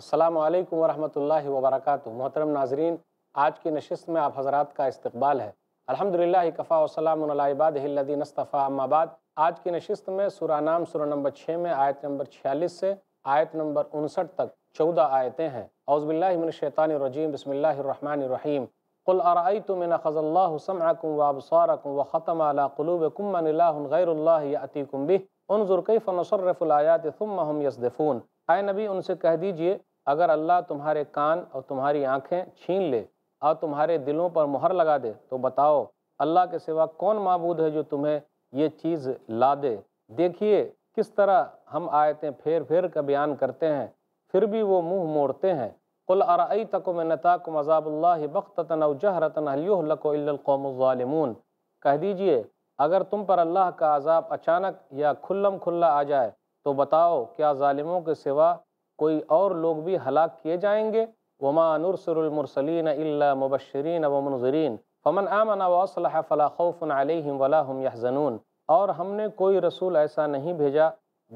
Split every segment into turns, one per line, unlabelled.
السلام علیکم ورحمت اللہ وبرکاتہ محترم ناظرین آج کی نشست میں آپ حضرات کا استقبال ہے الحمدللہ کفا و سلام علی عبادہ اللذی نصطفہ اما بعد آج کی نشست میں سورہ نام سورہ نمبر چھے میں آیت نمبر چھالیس سے آیت نمبر انسٹھ تک چودہ آیتیں ہیں اعوذ باللہ من الشیطان الرجیم بسم اللہ الرحمن الرحیم قل ارائیتو من اخذ اللہ سمعکم وابصارکم وختم علی قلوبکم من اللہ غیر اللہ یعطیکم بہ انظر کیف نصرف الآیات ثم ہم یصدفون اے نبی ان سے کہہ دیجئے اگر اللہ تمہارے کان اور تمہاری آنکھیں چھین لے اور تمہارے دلوں پر مہر لگا دے تو بتاؤ اللہ کے سوا کون معبود ہے جو تمہیں یہ چیز لا دے دیکھیے کس طرح ہم آیتیں پھیر پھیر کا بیان کرتے ہیں پھر بھی وہ منہ موڑتے ہیں کلآرائی تک و نتا کو مذاب اللہ وقت تنجہ رتن القوم الظالمون کہہ دیجئے اگر تم پر اللہ کا عذاب اچانک یا کھلم کھلا آ جائے تو بتاؤ کیا ظالموں کے سوا کوئی اور لوگ بھی ہلاک کیے جائیں گے وَمَا عنسر المرسلین إِلَّا مبشرین ومنظرین فَمَنْ عامنا وَأَصْلَحَ فَلَا خَوْفٌ عَلَيْهِمْ علیہم هُمْ يَحْزَنُونَ اور ہم نے کوئی رسول ایسا نہیں بھیجا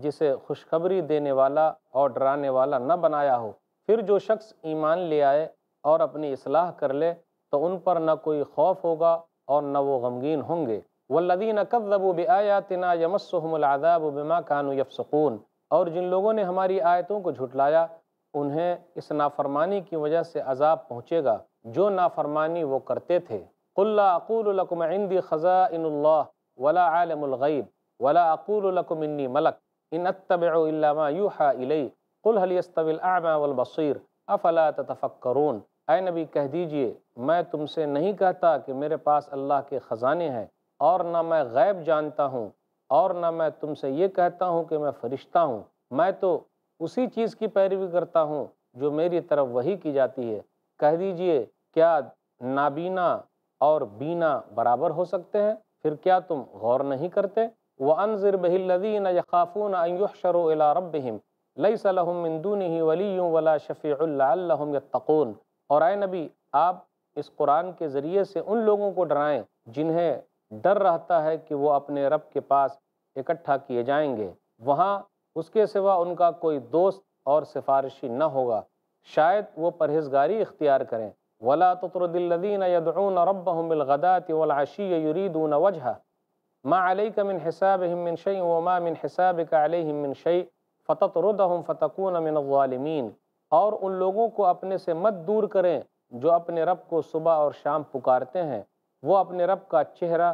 جسے خوشخبری دینے والا اور ڈرانے والا نہ بنایا ہو پھر جو شخص ایمان لے آئے اور اپنی اصلاح کر لے تو ان پر نہ کوئی خوف ہوگا اور نہ وہ غمگین ہوں گے وَالَّذِينَ كَذَّبُوا بِآيَاتِنَا يَمَسُّهُمُ الْعَذَابُ بِمَا كَانُوا يَفْسُقُونَ اور جن لوگوں نے ہماری آیتوں کو جھٹلایا انہیں اس نافرمانی کی وجہ سے عذاب پہنچے گا جو نافرمانی وہ کرتے تھے وَلَا أَقُولُ لَكُمْ إِنِّي اللہ ولا عل إِلَّا ولا يُوحَى إِلَيْهِ ان هَلْ کُل الْأَعْمَى البصیر أَفَلَا تَتَفَكَّرُونَ اے نبی کہہ دیجئے میں تم سے نہیں کہتا کہ میرے پاس اللہ کے خزانے ہیں اور نہ میں غیب جانتا ہوں اور نہ میں تم سے یہ کہتا ہوں کہ میں فرشتہ ہوں میں تو اسی چیز کی پیروی کرتا ہوں جو میری طرف وہی کی جاتی ہے کہہ دیجئے کیا نابینا اور بینا برابر ہو سکتے ہیں پھر کیا تم غور نہیں کرتے بِهِ الَّذِينَ يَخَافُونَ أَن يُحْشَرُوا إِلَىٰ رَبِّهِمْ لَيْسَ لَهُم مِّن دُونِهِ وَلِيٌّ وَلَا شفیع لَعَلَّهُمْ يَتَّقُونَ اور اے نبی آپ اس قرآن کے ذریعے سے ان لوگوں کو ڈرائیں جنہیں ڈر رہتا ہے کہ وہ اپنے رب کے پاس اکٹھا کیے جائیں گے وہاں اس کے سوا ان کا کوئی دوست اور سفارشی نہ ہوگا شاید وہ پرہیزگاری اختیار کریں الَّذِينَ يَدْعُونَ ربحم الْغَدَاتِ وَالْعَشِيَ يُرِيدُونَ وَجْهَا مَا عَلَيْكَ مِنْ حِسَابِهِمْ مِنْ شَيْءٍ وَمَا مِنْ حِسَابِكَ عَلَيْهِمْ مِنْ شَيْءٍ فَتَطْرُدَهُمْ فَتَكُونَ مِنَ الظَّالِمِينَ اور ان لوگوں کو اپنے سے مت دور کریں جو اپنے رب کو صبح اور شام پکارتے ہیں وہ اپنے رب کا چہرہ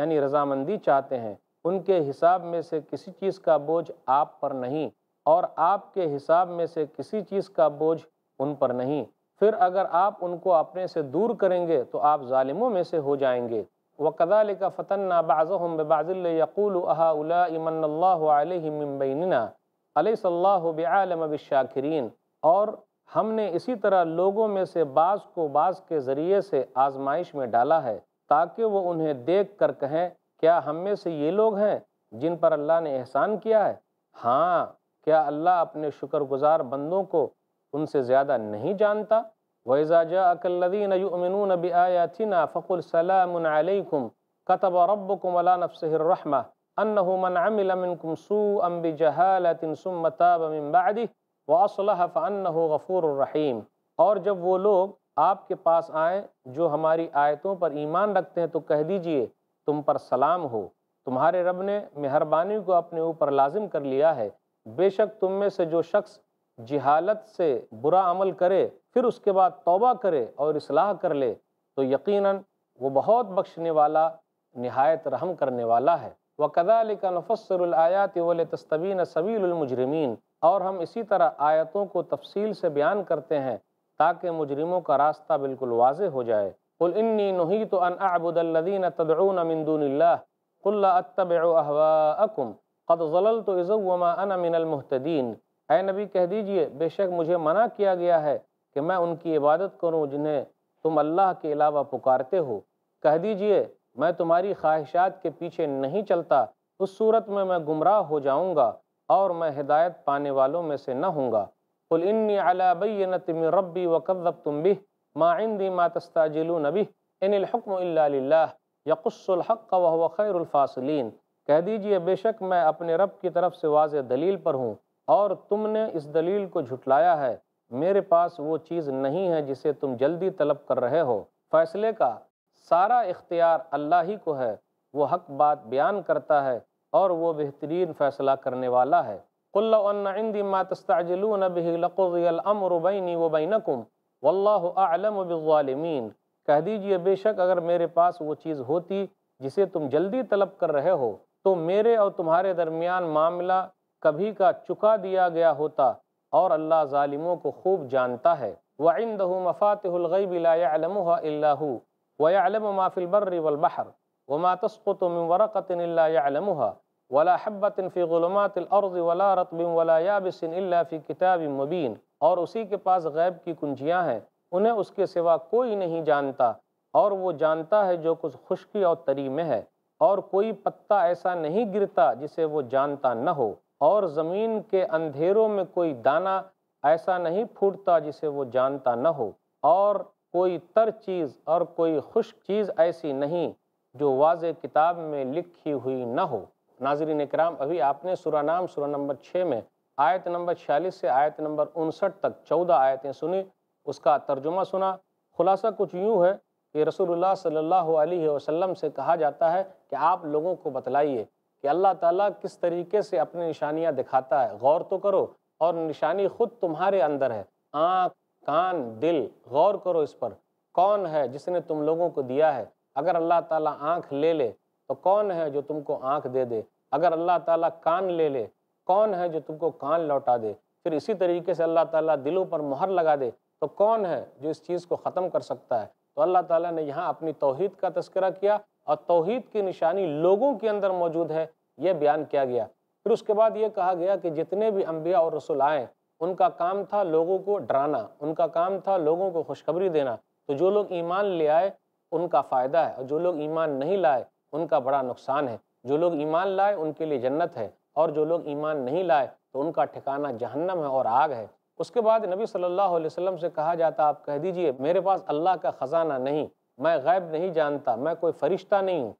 یعنی رضامندی چاہتے ہیں ان کے حساب میں سے کسی چیز کا بوجھ آپ پر نہیں اور آپ کے حساب میں سے کسی چیز کا بوجھ ان پر نہیں پھر اگر آپ ان کو اپنے سے دور کریں گے تو آپ ظالموں میں سے ہو جائیں گے وَقَذَلِكَ فَتَنَّا بَعْضَهُمْ فتنہ اللَّهِ يَقُولُ أَهَا الحاء مَنَّ اللَّهُ علیہ ممبینہ علیہ عَلَيْسَ اللَّهُ بِعَالَمَ بِالشَّاكِرِينَ اور ہم نے اسی طرح لوگوں میں سے بعض کو بعض کے ذریعے سے آزمائش میں ڈالا ہے تاکہ وہ انہیں دیکھ کر کہیں کیا ہم میں سے یہ لوگ ہیں جن پر اللہ نے احسان کیا ہے ہاں کیا اللہ اپنے شکر گزار بندوں کو ان سے زیادہ نہیں جانتا وَإِذَا جَاءَكَ الَّذِينَ يُؤْمِنُونَ بِآيَاتِنَا فَقُلْ سَلَامٌ عَلَيْكُمْ كَتَبَ رَبُّكُمْ وَلَا نَفْسِهِ الرَّحْمَةِ أَنَّهُ مَنْ عَمِلَ مِنْكُمْ سُوءًا بِجَهَالَةٍ سُمَّ تَابَ مِنْ بَعْدِهِ وَأَصْلَحَ فَأَنَّهُ غَفُورٌ رَحِيمٌ اور جب وہ لوگ آپ کے پاس آئیں جو ہماری آیتوں پر ایمان رکھتے ہیں تو کہہ دیجئے تم پر سلام ہو تمہارے رب نے مہربانی کو اپنے اوپر لازم کر لیا ہے بے شک تم میں سے جو شخص جہالت سے برا عمل کرے پھر اس کے بعد توبہ کرے اور اصلاح کر لے تو یقیناً وہ بہت بخشنے والا نہایت رحم کرنے والا ہے و قدعل الْآيَاتِ نفصر سَبِيلُ ول صویل المجرمین اور ہم اسی طرح آیتوں کو تفصیل سے بیان کرتے ہیں تاکہ مجرموں کا راستہ بالکل واضح ہو جائے قل انی ان اعبد الذین تدعون من دون اللہ قل لا اتبع اہواءکم قد تو ازو وما انا من المہتدین اے نبی کہہ دیجئے بے شک مجھے منع کیا گیا ہے کہ میں ان کی عبادت کروں جنہیں تم اللہ کے علاوہ پکارتے ہو کہہ دیجئے میں تمہاری خواہشات کے پیچھے نہیں چلتا اس صورت میں میں گمراہ ہو جاؤں گا اور میں ہدایت پانے والوں میں سے نہ ہوں گا قل انی علی بینت من ربی وکذبتم بہ عندي ما تستاجلون به ان الحکم للہ یقص الحق وهو خیر الفاصلین کہہ دیجئے بے شک میں اپنے رب کی طرف سے واضح دلیل پر ہوں اور تم نے اس دلیل کو جھٹلایا ہے میرے پاس وہ چیز نہیں ہے جسے تم جلدی طلب کر رہے ہو فیصلے کا سارا اختیار اللہ ہی کو ہے وہ حق بات بیان کرتا ہے اور وہ بہترین فیصلہ کرنے والا ہے لقضی الامر بینی وبینکم واللہ اعلم بالظالمین کہہ دیجئے بے شک اگر میرے پاس وہ چیز ہوتی جسے تم جلدی طلب کر رہے ہو تو میرے اور تمہارے درمیان معاملہ کبھی کا چکا دیا گیا ہوتا اور اللہ ظالموں کو خوب جانتا ہے وَعِنْدَهُ مَفَاتِحُ الْغَيْبِ لَا يَعْلَمُهَا إِلَّا هُو وَيَعْلَمُ مَا فِي الْبَرِّ وَالْبَحْرِ وَمَا تَسْقُطُ مِنْ وَرَقَةٍ إِلَّا يَعْلَمُهَا وَلَا حَبَّةٍ فِي غُلُمَاتِ الْأَرْضِ وَلَا رَطْبٍ وَلَا يَابِسٍ إِلَّا فِي كِتَابٍ مُبِينٍ اور اسی کے پاس غیب کی کنجیاں ہیں انہیں اس کے سوا کوئی نہیں جانتا اور وہ جانتا ہے جو کچھ خشکی اور تری میں ہے اور کوئی پتہ ایسا نہیں گرتا جسے وہ جانتا نہ ہو اور زمین کے اندھیروں میں کوئی دانہ ایسا نہیں پھوٹتا جسے وہ جانتا نہ ہو اور کوئی تر چیز اور کوئی خشک چیز ایسی نہیں جو واضح کتاب میں لکھی ہوئی نہ ہو ناظرین اکرام ابھی آپ نے سورہ نام سورہ نمبر چھ میں آیت نمبر چھیالیس سے آیت نمبر انسٹھ تک چودہ آیتیں سنیں اس کا ترجمہ سنا خلاصہ کچھ یوں ہے کہ رسول اللہ صلی اللہ علیہ وسلم سے کہا جاتا ہے کہ آپ لوگوں کو بتلائیے کہ اللہ تعالیٰ کس طریقے سے اپنی نشانیاں دکھاتا ہے غور تو کرو اور نشانی خود تمہارے اندر ہے آنکھ کان دل غور کرو اس پر کون ہے جس نے تم لوگوں کو دیا ہے اگر اللہ تعالیٰ آنکھ لے لے تو کون ہے جو تم کو آنکھ دے دے اگر اللہ تعالیٰ کان لے لے کون ہے جو تم کو کان لوٹا دے پھر اسی طریقے سے اللہ تعالیٰ دلوں پر مہر لگا دے تو کون ہے جو اس چیز کو ختم کر سکتا ہے تو اللہ تعالیٰ نے یہاں اپنی توحید کا تذکرہ کیا اور توحید کی نشانی لوگوں کے اندر موجود ہے یہ بیان کیا گیا پھر اس کے بعد یہ کہا گیا کہ جتنے بھی انبیاء اور رسول آئے ان کا کام تھا لوگوں کو ڈرانا ان کا کام تھا لوگوں کو خوشخبری دینا تو جو لوگ ایمان لے آئے ان کا فائدہ ہے اور جو لوگ ایمان نہیں لائے ان کا بڑا نقصان ہے جو لوگ ایمان لائے ان کے لیے جنت ہے اور جو لوگ ایمان نہیں لائے تو ان کا ٹھکانہ جہنم ہے اور آگ ہے اس کے بعد نبی صلی اللہ علیہ وسلم سے کہا جاتا آپ کہہ دیجئے میرے پاس اللہ کا خزانہ نہیں میں غیب نہیں جانتا میں کوئی فرشتہ نہیں ہوں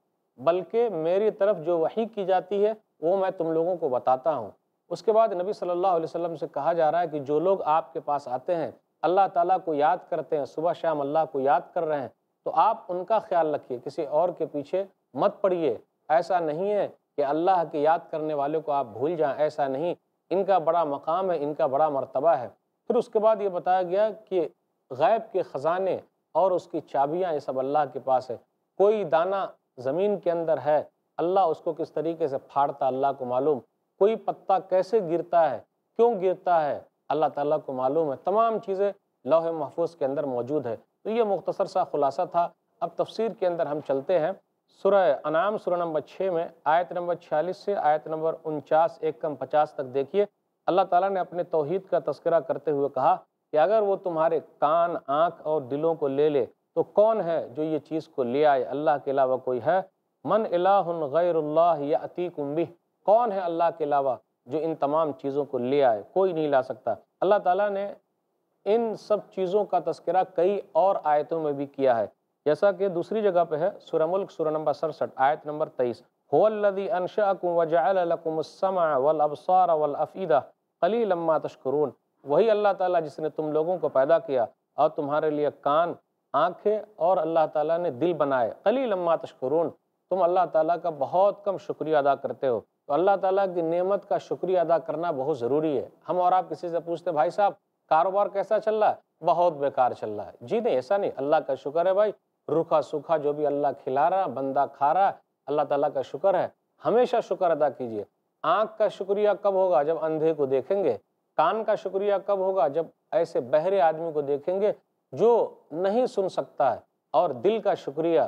بلکہ میری طرف جو وحی کی جاتی ہے وہ میں تم لوگوں کو بتاتا ہوں اس کے بعد نبی صلی اللہ علیہ وسلم سے کہا جا رہا ہے کہ جو لوگ آپ کے پاس آتے ہیں اللہ تعالیٰ کو یاد کرتے ہیں صبح شام اللہ کو یاد کر رہے ہیں تو آپ ان کا خیال رکھیے کسی اور کے پیچھے مت پڑیے ایسا نہیں ہے کہ اللہ کی یاد کرنے والے کو آپ بھول جائیں ایسا نہیں ان کا بڑا مقام ہے ان کا بڑا مرتبہ ہے پھر اس کے بعد یہ بتایا گیا کہ غیب کے خزانے اور اس کی چابیاں یہ سب اللہ کے پاس ہے کوئی دانہ زمین کے اندر ہے اللہ اس کو کس طریقے سے پھاڑتا اللہ کو معلوم کوئی پتہ کیسے گرتا ہے کیوں گرتا ہے اللہ تعالیٰ کو معلوم ہے تمام چیزیں لوح محفوظ کے اندر موجود ہے تو یہ مختصر سا خلاصہ تھا اب تفسیر کے اندر ہم چلتے ہیں سورہ انعام سورہ نمبر چھ میں آیت نمبر چھیالیس سے آیت نمبر انچاس ایک کم پچاس تک دیکھیے اللہ تعالیٰ نے اپنے توحید کا تذکرہ کرتے ہوئے کہا کہ اگر وہ تمہارے کان آنکھ اور دلوں کو لے لے تو کون ہے جو یہ چیز کو لے آئے اللہ کے علاوہ کوئی ہے من الہ غیر اللہ یا عتیق بھی کون ہے اللہ کے علاوہ جو ان تمام چیزوں کو لے آئے کوئی نہیں لا سکتا اللہ تعالیٰ نے ان سب چیزوں کا تذکرہ کئی اور آیتوں میں بھی کیا ہے جیسا کہ دوسری جگہ پہ ہے سورہ ملک سورہ نمبر سڑسٹھ آیت نمبر تیئیس ہو وجعل لکم السمع والابصار والافیدہ قلی ما تشکرون وہی اللہ تعالیٰ جس نے تم لوگوں کو پیدا کیا اور تمہارے لیے کان آنکھیں اور اللہ تعالیٰ نے دل بنائے قلیلا ما تشکرون تم اللہ تعالیٰ کا بہت کم شکریہ ادا کرتے ہو تو اللہ تعالیٰ کی نعمت کا شکریہ ادا کرنا بہت ضروری ہے ہم اور آپ کسی سے پوچھتے بھائی صاحب کاروبار کیسا چل رہا ہے بہت بیکار چل رہا ہے جی نہیں ایسا نہیں اللہ کا شکر ہے بھائی روکھا سوکھا جو بھی اللہ کھلا رہا بندہ کھا رہا اللہ تعالیٰ کا شکر ہے ہمیشہ شکر ادا کیجئے آنکھ کا شکریہ کب ہوگا جب اندھے کو دیکھیں گے کان کا شکریہ کب ہوگا جب ایسے بہرے آدمی کو دیکھیں گے جو نہیں سن سکتا ہے اور دل کا شکریہ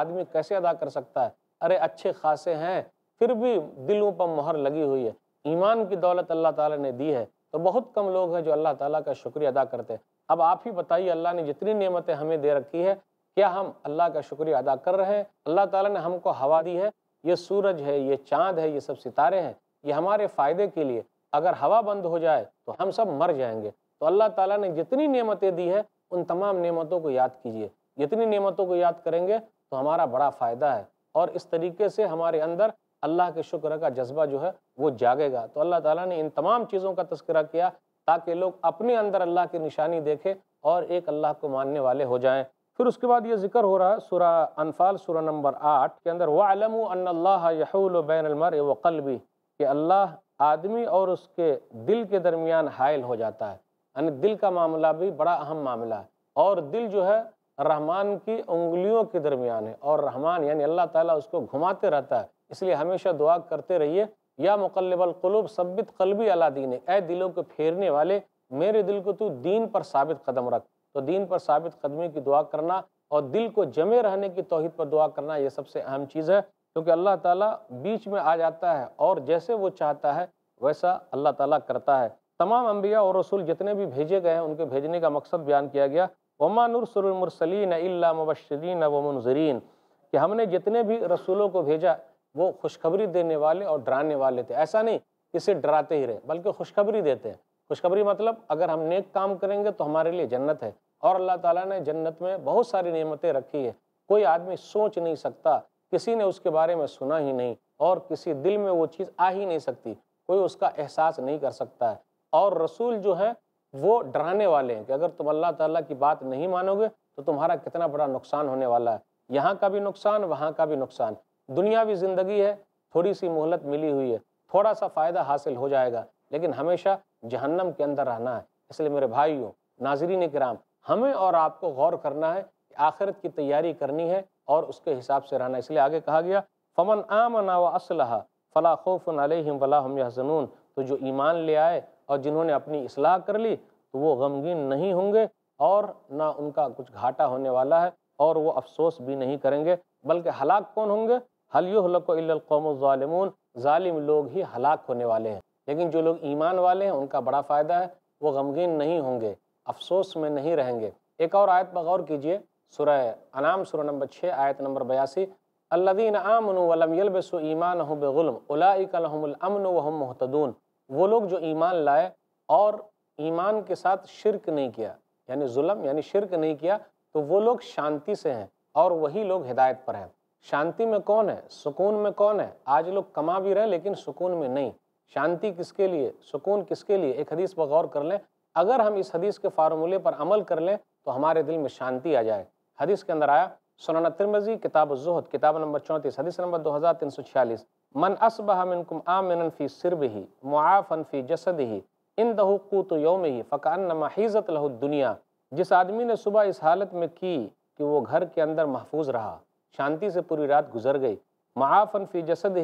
آدمی کیسے ادا کر سکتا ہے ارے اچھے خاصے ہیں پھر بھی دلوں پر مہر لگی ہوئی ہے ایمان کی دولت اللہ تعالیٰ نے دی ہے تو بہت کم لوگ ہیں جو اللہ تعالیٰ کا شکریہ ادا کرتے ہیں اب آپ ہی بتائیے اللہ نے جتنی نعمتیں ہمیں دے رکھی ہے کیا ہم اللہ کا شکریہ ادا کر رہے ہیں اللہ تعالیٰ نے ہم کو ہوا دی ہے یہ سورج ہے یہ چاند ہے یہ سب ستارے ہیں یہ ہمارے فائدے کے لیے اگر ہوا بند ہو جائے تو ہم سب مر جائیں گے تو اللہ تعالیٰ نے جتنی نعمتیں دی ہیں ان تمام نعمتوں کو یاد کیجئے جتنی نعمتوں کو یاد کریں گے تو ہمارا بڑا فائدہ ہے اور اس طریقے سے ہمارے اندر اللہ کے شکر کا جذبہ جو ہے وہ جاگے گا تو اللہ تعالیٰ نے ان تمام چیزوں کا تذکرہ کیا تاکہ لوگ اپنے اندر اللہ کی نشانی دیکھیں اور ایک اللہ کو ماننے والے ہو جائیں پھر اس کے بعد یہ ذکر ہو رہا ہے سورہ انفال سورہ نمبر آٹھ کے اندر وَعْلَمُوا أَنَّ اللَّهَ يَحُولُ بَيْنَ الْمَرْءِ وَقَلْبِ کہ اللہ آدمی اور اس کے دل کے درمیان حائل ہو جاتا ہے یعنی دل کا معاملہ بھی بڑا اہم معاملہ ہے اور دل جو ہے رحمان کی انگلیوں کے درمیان ہے اور رحمان یعنی اللہ تعالیٰ اس کو گھماتے رہتا ہے اس لیے ہمیشہ دعا کرتے رہیے یا مقلب القلوب ثبت قلبی اللہ دین اے دلوں کے پھیرنے والے میرے دل کو تو دین پر ثابت قدم رکھ تو دین پر ثابت قدمی کی دعا کرنا اور دل کو جمع رہنے کی توحید پر دعا کرنا یہ سب سے اہم چیز ہے کیونکہ اللہ تعالیٰ بیچ میں آ جاتا ہے اور جیسے وہ چاہتا ہے ویسا اللہ تعالیٰ کرتا ہے تمام انبیاء اور رسول جتنے بھی بھیجے گئے ہیں ان کے بھیجنے کا مقصد بیان کیا گیا نُرْسُلُ الْمُرْسَلِينَ إِلَّا مبشرین وَمُنْزِرِينَ کہ ہم نے جتنے بھی رسولوں کو بھیجا وہ خوشخبری دینے والے اور ڈرانے والے تھے ایسا نہیں کہ اسے ڈراتے ہی رہے بلکہ خوشخبری دیتے ہیں خوشخبری مطلب اگر ہم نیک کام کریں گے تو ہمارے لیے جنت ہے اور اللہ تعالیٰ نے جنت میں بہت ساری نعمتیں رکھی ہے کوئی آدمی سوچ نہیں سکتا کسی نے اس کے بارے میں سنا ہی نہیں اور کسی دل میں وہ چیز آ ہی نہیں سکتی کوئی اس کا احساس نہیں کر سکتا ہے اور رسول جو ہیں وہ ڈرانے والے ہیں کہ اگر تم اللہ تعالیٰ کی بات نہیں مانو گے تو تمہارا کتنا بڑا نقصان ہونے والا ہے یہاں کا بھی نقصان وہاں کا بھی نقصان دنیاوی زندگی ہے تھوڑی سی مہلت ملی ہوئی ہے تھوڑا سا فائدہ حاصل ہو جائے گا لیکن ہمیشہ جہنم کے اندر رہنا ہے اس لیے میرے بھائیوں ناظرین کرام ہمیں اور آپ کو غور کرنا ہے کہ آخرت کی تیاری کرنی ہے اور اس کے حساب سے رہنا اس لیے آگے کہا گیا فمن آمَنَا ناو اسلحہ خُوفٌ عَلَيْهِمْ علیہم هُمْ يَحْزَنُونَ تو جو ایمان لے آئے اور جنہوں نے اپنی اصلاح کر لی تو وہ غمگین نہیں ہوں گے اور نہ ان کا کچھ گھاٹا ہونے والا ہے اور وہ افسوس بھی نہیں کریں گے بلکہ ہلاک کون ہوں گے ظالم لوگ ہی ہلاک ہونے والے ہیں لیکن جو لوگ ایمان والے ہیں ان کا بڑا فائدہ ہے وہ غمگین نہیں ہوں گے افسوس میں نہیں رہیں گے ایک اور آیت بغور کیجئے سورہ انام سورہ نمبر چھے آیت نمبر بیاسی وَلَمْ يَلْبِسُوا ایمَانَهُ بِغُلْمُ اُلَائِكَ لَهُمُ الْأَمْنُ وَهُمْ مُحْتَدُونَ وہ لوگ جو ایمان لائے اور ایمان کے ساتھ شرک نہیں کیا یعنی ظلم یعنی شرک نہیں کیا تو وہ لوگ شانتی سے ہیں اور وہی لوگ ہدایت پر ہیں شانتی میں کون ہے سکون میں کون ہے آج لوگ کما بھی رہے لیکن سکون میں نہیں شانتی کس کے لیے سکون کس کے لیے ایک حدیث پر غور کر لیں اگر ہم اس حدیث کے فارمولے پر عمل کر لیں تو ہمارے دل میں شانتی آ جائے حدیث کے اندر آیا سنن ترمزی کتاب الزہد کتاب نمبر چونتیس حدیث نمبر دو ہزار تین سو چھیالیس من اصبح منکم آمنا فی سربہ معافا فی جسدہ اندہو قوت یومہ فکانما حیزت لہو الدنیا جس آدمی نے صبح اس حالت میں کی کہ وہ گھر کے اندر محفوظ رہا شانتی سے پوری رات گزر گئی معافن فی جسدہ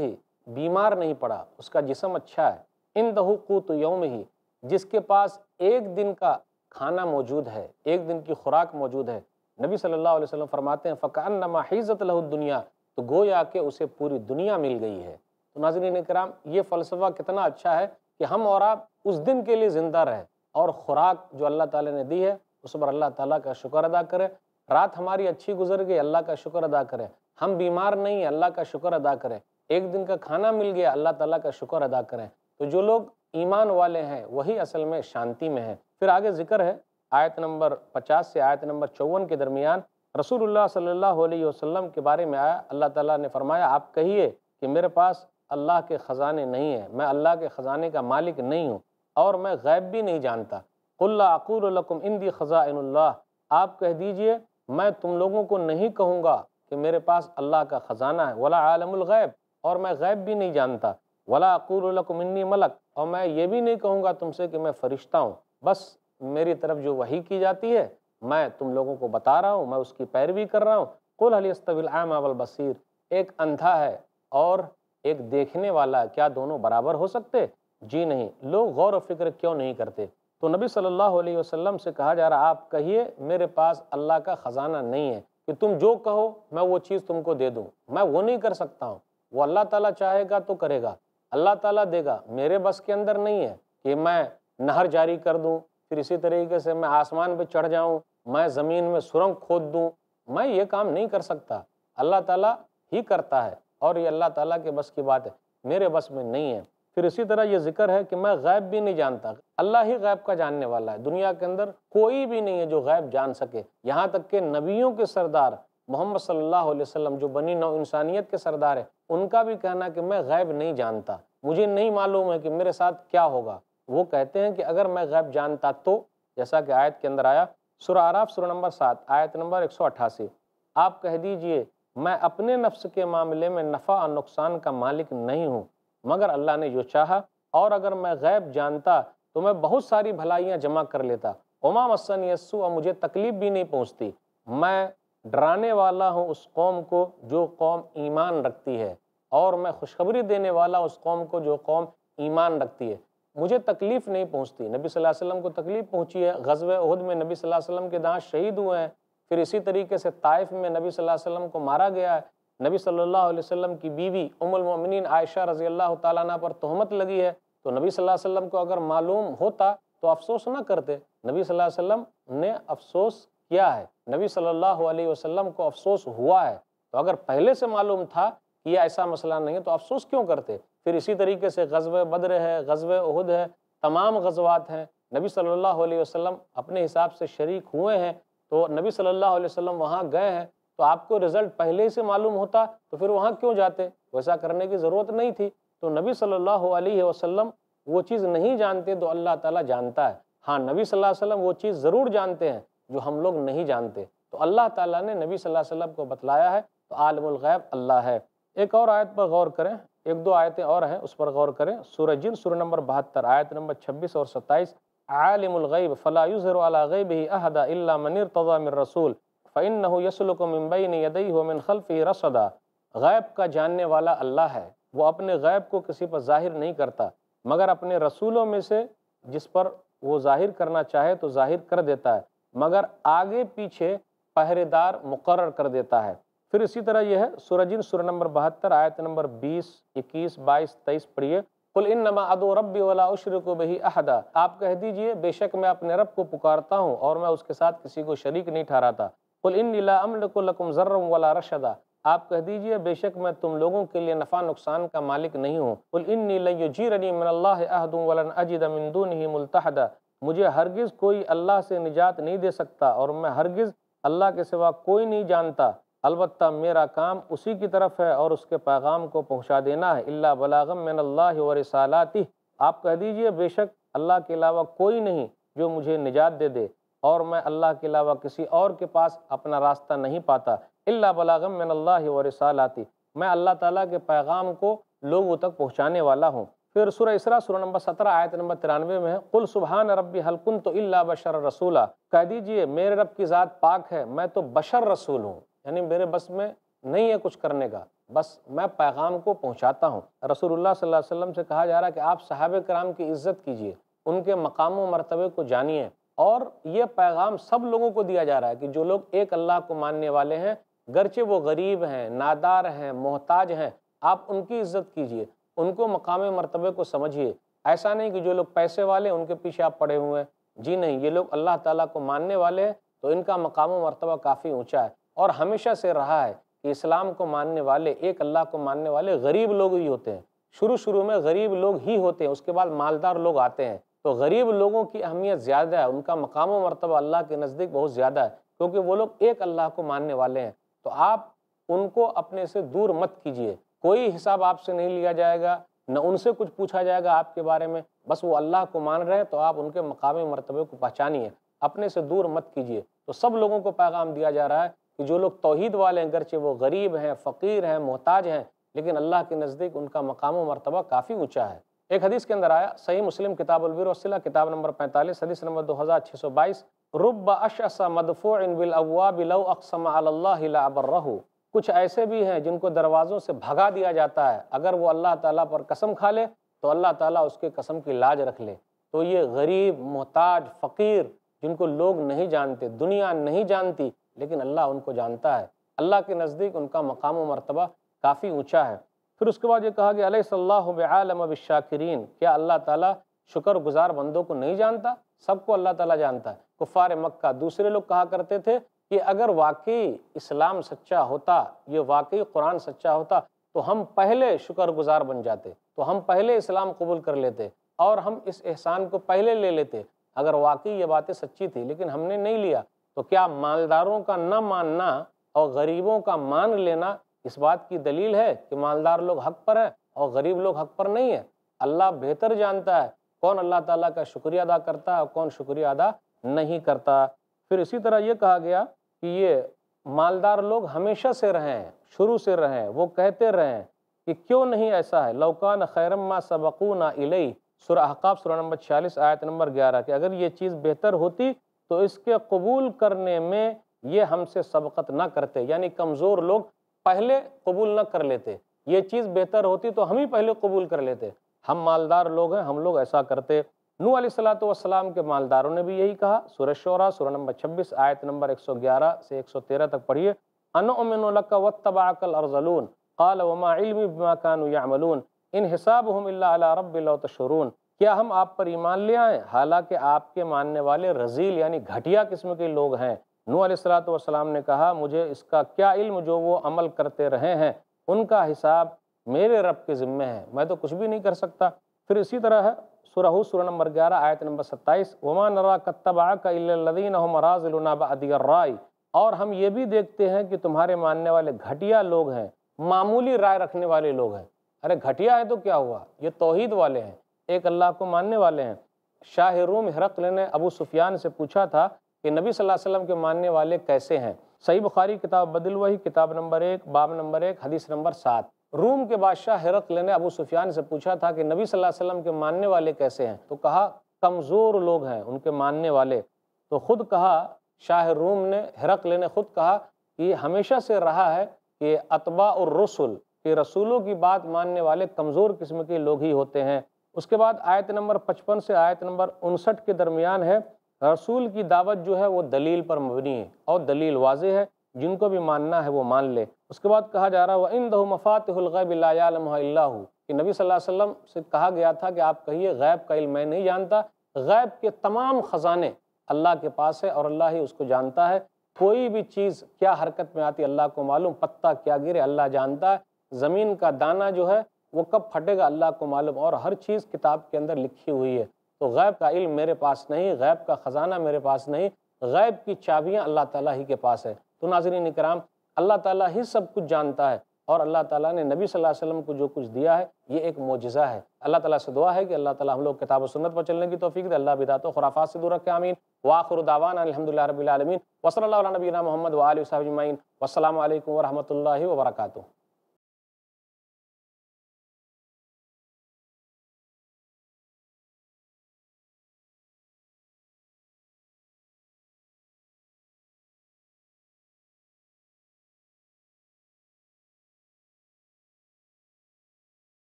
بیمار نہیں پڑا اس کا جسم اچھا ہے ان قوت یوم ہی جس کے پاس ایک دن کا کھانا موجود ہے ایک دن کی خوراک موجود ہے نبی صلی اللہ علیہ وسلم فرماتے ہیں فکر الما لَهُ الدُّنْيَا تو گویا کہ اسے پوری دنیا مل گئی ہے تو ناظرین کرام یہ فلسفہ کتنا اچھا ہے کہ ہم اور آپ اس دن کے لیے زندہ رہیں اور خوراک جو اللہ تعالیٰ نے دی ہے اس پر اللہ تعالیٰ کا شکر ادا کریں رات ہماری اچھی گزر گئی اللہ کا شکر ادا کرے ہم بیمار نہیں اللہ کا شکر ادا کریں ایک دن کا کھانا مل گیا اللہ تعالیٰ کا شکر ادا کریں تو جو لوگ ایمان والے ہیں وہی اصل میں شانتی میں ہیں پھر آگے ذکر ہے آیت نمبر پچاس سے آیت نمبر چوون کے درمیان رسول اللہ صلی اللہ علیہ وسلم کے بارے میں آیا اللہ تعالیٰ نے فرمایا آپ کہیے کہ میرے پاس اللہ کے خزانے نہیں ہیں میں اللہ کے خزانے کا مالک نہیں ہوں اور میں غیب بھی نہیں جانتا خلّہ عقور القم اندی خزائن اللہ آپ کہہ دیجئے میں تم لوگوں کو نہیں کہوں گا کہ میرے پاس اللہ کا خزانہ ہے ولا عالم الغیب اور میں غیب بھی نہیں جانتا ولا لَكُمْ إِنِّي ملک اور میں یہ بھی نہیں کہوں گا تم سے کہ میں فرشتہ ہوں بس میری طرف جو وحی کی جاتی ہے میں تم لوگوں کو بتا رہا ہوں میں اس کی پیروی کر رہا ہوں قُلْ علی اس الْعَامَ وَالْبَصِيرِ ایک اندھا ہے اور ایک دیکھنے والا کیا دونوں برابر ہو سکتے جی نہیں لوگ غور و فکر کیوں نہیں کرتے تو نبی صلی اللہ علیہ وسلم سے کہا جا رہا آپ کہیے میرے پاس اللہ کا خزانہ نہیں ہے کہ تم جو کہو میں وہ چیز تم کو دے دوں میں وہ نہیں کر سکتا ہوں وہ اللہ تعالیٰ چاہے گا تو کرے گا اللہ تعالیٰ دے گا میرے بس کے اندر نہیں ہے کہ میں نہر جاری کر دوں پھر اسی طریقے سے میں آسمان پہ چڑھ جاؤں میں زمین میں سرنگ کھود دوں میں یہ کام نہیں کر سکتا اللہ تعالیٰ ہی کرتا ہے اور یہ اللہ تعالیٰ کے بس کی بات ہے میرے بس میں نہیں ہے پھر اسی طرح یہ ذکر ہے کہ میں غیب بھی نہیں جانتا اللہ ہی غیب کا جاننے والا ہے دنیا کے اندر کوئی بھی نہیں ہے جو غیب جان سکے یہاں تک کہ نبیوں کے سردار محمد صلی اللہ علیہ وسلم جو بنی نو انسانیت کے سردار ہیں ان کا بھی کہنا کہ میں غیب نہیں جانتا مجھے نہیں معلوم ہے کہ میرے ساتھ کیا ہوگا وہ کہتے ہیں کہ اگر میں غیب جانتا تو جیسا کہ آیت کے اندر آیا سورہ آراف سورہ نمبر سات آیت نمبر ایک سو اٹھاسی آپ کہہ دیجئے میں اپنے نفس کے معاملے میں نفع اور نقصان کا مالک نہیں ہوں مگر اللہ نے جو چاہا اور اگر میں غیب جانتا تو میں بہت ساری بھلائیاں جمع کر لیتا عمام السن یسو اور مجھے تکلیف بھی نہیں پہنچتی میں ڈرانے والا ہوں اس قوم کو جو قوم ایمان رکھتی ہے اور میں خوشخبری دینے والا اس قوم کو جو قوم ایمان رکھتی ہے مجھے تکلیف نہیں پہنچتی نبی صلی اللہ علیہ وسلم کو تکلیف پہنچی ہے غزبِ عہد میں نبی صلی اللہ علیہ وسلم کے دانت شہید ہوئے ہیں پھر اسی طریقے سے طائف میں نبی صلی اللہ علیہ وسلم کو مارا گیا ہے نبی صلی اللہ علیہ وسلم کی بیوی ام المؤمنین عائشہ رضی اللہ تعالیٰ عنہ پر تہمت لگی ہے تو نبی صلی اللہ علیہ وسلم کو اگر معلوم ہوتا تو افسوس نہ کرتے نبی صلی اللہ علیہ وسلم نے افسوس کیا ہے نبی صلی اللہ علیہ وسلم کو افسوس ہوا ہے تو اگر پہلے سے معلوم تھا کہ یہ ایسا مسئلہ نہیں ہے تو افسوس کیوں کرتے پھر اسی طریقے سے غزو بدر ہے غزو احد ہے تمام غزوات ہیں نبی صلی اللہ علیہ وسلم اپنے حساب سے شریک ہوئے ہیں تو نبی صلی اللہ علیہ وسلم وہاں گئے ہیں تو آپ کو رزلٹ پہلے ہی سے معلوم ہوتا تو پھر وہاں کیوں جاتے ویسا کرنے کی ضرورت نہیں تھی تو نبی صلی اللہ علیہ وسلم وہ چیز نہیں جانتے تو اللہ تعالیٰ جانتا ہے ہاں نبی صلی اللہ علیہ وسلم وہ چیز ضرور جانتے ہیں جو ہم لوگ نہیں جانتے تو اللہ تعالیٰ نے نبی صلی اللہ علیہ وسلم کو بتلایا ہے تو عالم الغیب اللہ ہے ایک اور آیت پر غور کریں ایک دو آیتیں اور ہیں اس پر غور کریں سورہ جن سورہ نمبر بہتر آیت نمبر چھبیس اور ستائیس عالم الغیب فلا یوزر علی غیبہ احدا الا من ارتضا من رسول فانه نہ من کو ممبئی ومن خلفی رصدا غیب کا جاننے والا اللہ ہے وہ اپنے غیب کو کسی پر ظاہر نہیں کرتا مگر اپنے رسولوں میں سے جس پر وہ ظاہر کرنا چاہے تو ظاہر کر دیتا ہے مگر آگے پیچھے پہرے دار مقرر کر دیتا ہے پھر اسی طرح یہ ہے سرجن سورہ نمبر بہتر آیت نمبر بیس اکیس بائیس تیئیس پڑھیے قل انما ادو ربی ولا اشرک کو بہی آپ کہہ دیجئے بے شک میں اپنے رب کو پکارتا ہوں اور میں اس کے ساتھ کسی کو شریک نہیں ٹھہراتا قل نیلا لا املک لکم ذرا ولا رشدا آپ کہہ دیجئے بے شک میں تم لوگوں کے لیے نفع نقصان کا مالک نہیں ہوں من اللہ احد ولن اجد من دونہ ملتحدا مجھے ہرگز کوئی اللہ سے نجات نہیں دے سکتا اور میں ہرگز اللہ کے سوا کوئی نہیں جانتا البتہ میرا کام اسی کی طرف ہے اور اس کے پیغام کو پہنچا دینا ہے اللہ بلاغم من اللہ و رسالاتی آپ کہہ دیجئے بے شک اللہ کے علاوہ کوئی نہیں جو مجھے نجات دے دے اور میں اللہ کے علاوہ کسی اور کے پاس اپنا راستہ نہیں پاتا اللہ بلاغم من اللہ و رسالاتی میں اللہ تعالیٰ کے پیغام کو لوگوں تک پہنچانے والا ہوں پھر سورہ اسرا سورہ نمبر سترہ آیت نمبر ترانوے میں ہے قل سبحان ربی حلقن تو اللہ بشر رسولہ کہہ دیجئے میرے رب کی ذات پاک ہے میں تو بشر رسول ہوں یعنی میرے بس میں نہیں ہے کچھ کرنے کا بس میں پیغام کو پہنچاتا ہوں رسول اللہ صلی اللہ علیہ وسلم سے کہا جا رہا ہے کہ آپ صحابہ کرام کی عزت کیجئے ان کے مقام و مرتبے کو جانیے اور یہ پیغام سب لوگوں کو دیا جا رہا ہے کہ جو لوگ ایک اللہ کو ماننے والے ہیں گرچہ وہ غریب ہیں نادار ہیں محتاج ہیں آپ ان کی عزت کیجئے ان کو مقام مرتبے کو سمجھیے ایسا نہیں کہ جو لوگ پیسے والے ان کے پیچھے آپ پڑے ہوئے ہیں جی نہیں یہ لوگ اللہ تعالیٰ کو ماننے والے ہیں تو ان کا مقام و مرتبہ کافی اونچا ہے اور ہمیشہ سے رہا ہے کہ اسلام کو ماننے والے ایک اللہ کو ماننے والے غریب لوگ ہی ہوتے ہیں شروع شروع میں غریب لوگ ہی ہوتے ہیں اس کے بعد مالدار لوگ آتے ہیں تو غریب لوگوں کی اہمیت زیادہ ہے ان کا مقام و مرتبہ اللہ کے نزدیک بہت زیادہ ہے کیونکہ وہ لوگ ایک اللہ کو ماننے والے ہیں تو آپ ان کو اپنے سے دور مت کیجئے کوئی حساب آپ سے نہیں لیا جائے گا نہ ان سے کچھ پوچھا جائے گا آپ کے بارے میں بس وہ اللہ کو مان رہے ہیں تو آپ ان کے مقامی مرتبے کو پہچانیے اپنے سے دور مت کیجیے تو سب لوگوں کو پیغام دیا جا رہا ہے کہ جو لوگ توحید والے ہیں گرچہ وہ غریب ہیں فقیر ہیں محتاج ہیں لیکن اللہ کے نزدیک ان کا مقام و مرتبہ کافی اونچا ہے ایک حدیث کے اندر آیا صحیح مسلم کتاب البر وسلہ کتاب نمبر پینتالیس حدیث نمبر دو ہزار چھ سو بائیس رب لو اقسم علی اللہ ابر رہو کچھ ایسے بھی ہیں جن کو دروازوں سے بھگا دیا جاتا ہے اگر وہ اللہ تعالیٰ پر قسم کھا لے تو اللہ تعالیٰ اس کے قسم کی لاج رکھ لے تو یہ غریب محتاج فقیر جن کو لوگ نہیں جانتے دنیا نہیں جانتی لیکن اللہ ان کو جانتا ہے اللہ کے نزدیک ان کا مقام و مرتبہ کافی اونچا ہے پھر اس کے بعد یہ کہا کہ علیہ صلی اللہ عالم و کیا اللہ تعالیٰ شکر گزار بندوں کو نہیں جانتا سب کو اللہ تعالیٰ جانتا ہے کفار مکہ دوسرے لوگ کہا کرتے تھے کہ اگر واقعی اسلام سچا ہوتا یہ واقعی قرآن سچا ہوتا تو ہم پہلے شکر گزار بن جاتے تو ہم پہلے اسلام قبول کر لیتے اور ہم اس احسان کو پہلے لے لیتے اگر واقعی یہ باتیں سچی تھی لیکن ہم نے نہیں لیا تو کیا مالداروں کا نہ ماننا اور غریبوں کا مان لینا اس بات کی دلیل ہے کہ مالدار لوگ حق پر ہیں اور غریب لوگ حق پر نہیں ہیں اللہ بہتر جانتا ہے کون اللہ تعالیٰ کا شکریہ ادا کرتا ہے اور کون شکریہ ادا نہیں کرتا پھر اسی طرح یہ کہا گیا کہ یہ مالدار لوگ ہمیشہ سے رہے ہیں شروع سے رہے ہیں وہ کہتے رہے ہیں کہ کیوں نہیں ایسا ہے لَوْكَانَ خَيْرَمْ مَا سَبَقُونَ نا سورہ احقاب سورہ نمبر 46 آیت نمبر 11 کہ اگر یہ چیز بہتر ہوتی تو اس کے قبول کرنے میں یہ ہم سے سبقت نہ کرتے یعنی کمزور لوگ پہلے قبول نہ کر لیتے یہ چیز بہتر ہوتی تو ہم ہی پہلے قبول کر لیتے ہم مالدار لوگ ہیں ہم لوگ ایسا کرتے نو علیہ السلام کے مالداروں نے بھی یہی کہا سورہ شعرا سورہ نمبر 26 آیت نمبر 111 سے 113 تک پڑھیے ان امن القا و تب اقل اور ضلع عال وما علمون ان حسابهم الا اللہ رب رب الشور کیا ہم آپ پر ایمان لے آئیں حالانکہ آپ کے ماننے والے رزیل یعنی گھٹیا قسم کے لوگ ہیں نو علیہ السلام نے کہا مجھے اس کا کیا علم جو وہ عمل کرتے رہے ہیں ان کا حساب میرے رب کے ذمہ ہے میں تو کچھ بھی نہیں کر سکتا پھر اسی طرح سورہ سورہ نمبر گیارہ آیت نمبر ستائیس وومان را قطب النبا ادی رائے اور ہم یہ بھی دیکھتے ہیں کہ تمہارے ماننے والے گھٹیا لوگ ہیں معمولی رائے رکھنے والے لوگ ہیں ارے گھٹیا ہے تو کیا ہوا یہ توحید والے ہیں ایک اللہ کو ماننے والے ہیں شاہ روم حرقل نے ابو سفیان سے پوچھا تھا کہ نبی صلی اللہ علیہ وسلم کے ماننے والے کیسے ہیں صحیح بخاری کتاب وہی کتاب نمبر ایک باب نمبر ایک حدیث نمبر سات روم کے بادشاہ حرق لینے ابو سفیان سے پوچھا تھا کہ نبی صلی اللہ علیہ وسلم کے ماننے والے کیسے ہیں تو کہا کمزور لوگ ہیں ان کے ماننے والے تو خود کہا شاہ روم نے حرق لینے خود کہا کہ ہمیشہ سے رہا ہے کہ اطباء اور رسول کہ رسولوں کی بات ماننے والے کمزور قسم کے لوگ ہی ہوتے ہیں اس کے بعد آیت نمبر پچپن سے آیت نمبر انسٹھ کے درمیان ہے رسول کی دعوت جو ہے وہ دلیل پر مبنی ہے اور دلیل واضح ہے جن کو بھی ماننا ہے وہ مان لے اس کے بعد کہا جا رہا وہ عند و مفات الغیب اللہ علم اللہ کہ نبی صلی اللہ علیہ وسلم سے کہا گیا تھا کہ آپ کہیے غیب کا علم میں نہیں جانتا غیب کے تمام خزانے اللہ کے پاس ہے اور اللہ ہی اس کو جانتا ہے کوئی بھی چیز کیا حرکت میں آتی اللہ کو معلوم پتہ کیا گرے اللہ جانتا ہے زمین کا دانہ جو ہے وہ کب پھٹے گا اللہ کو معلوم اور ہر چیز کتاب کے اندر لکھی ہوئی ہے تو غیب کا علم میرے پاس نہیں غیب کا خزانہ میرے پاس نہیں غیب کی چابیاں اللہ تعالیٰ ہی کے پاس ہے تو ناظرین اکرام اللہ تعالیٰ ہی سب کچھ جانتا ہے اور اللہ تعالیٰ نے نبی صلی اللہ علیہ وسلم کو جو کچھ دیا ہے یہ ایک موجزہ ہے اللہ تعالیٰ سے دعا ہے کہ اللہ تعالیٰ ہم لوگ کتاب و سنت پر چلنے کی توفیق دے اللہ بدعت خرافات سے دور رکھے آمین وا دعوانا الحمدللہ رب العالمین وصلی اللہ علیہ نبینا محمد و وصحبہ وسلم والسلام علیکم و اللہ وبرکاتہ